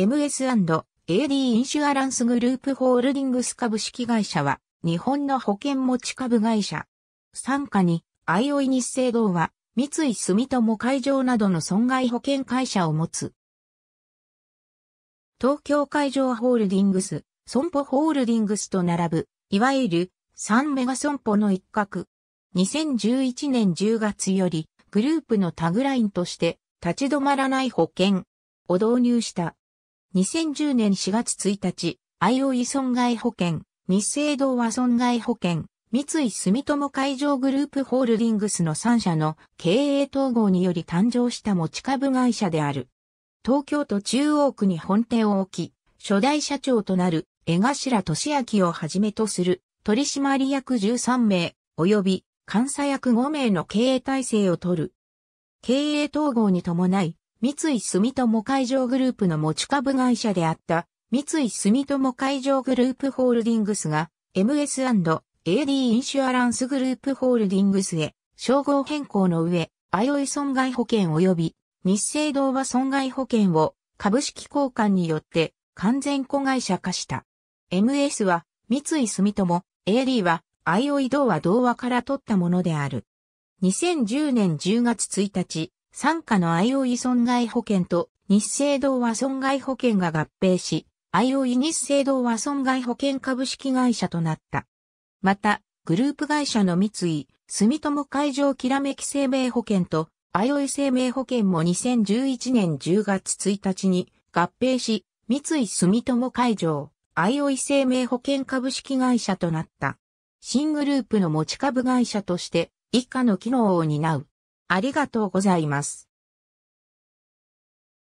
MS&AD インシュアランスグループホールディングス株式会社は、日本の保険持ち株会社。参加に、あいおい日清堂は、三井住友海上などの損害保険会社を持つ。東京海上ホールディングス、損保ホールディングスと並ぶ、いわゆる、三メガ損保の一角。2011年10月より、グループのタグラインとして、立ち止まらない保険を導入した。2010年4月1日、IOE 損害保険、日清同和損害保険、三井住友海上グループホールディングスの3社の経営統合により誕生した持ち株会社である。東京都中央区に本店を置き、初代社長となる江頭俊明をはじめとする取締役13名及び監査役5名の経営体制を取る。経営統合に伴い、三井住友海上グループの持ち株会社であった、三井住友海上グループホールディングスが MS&AD インシュアランスグループホールディングスへ称号変更の上、あよい損害保険及び日清同和損害保険を株式交換によって完全子会社化した。MS は三井住友、AD はあよい同和同和から取ったものである。2010年10月1日、傘下の IOE 損害保険と日清同和損害保険が合併し、IOE 日清同和損害保険株式会社となった。また、グループ会社の三井、住友海上きらめき生命保険と IOE 生命保険も2011年10月1日に合併し、三井住友海上、IOE 生命保険株式会社となった。新グループの持ち株会社として以下の機能を担う。ありがとうございます。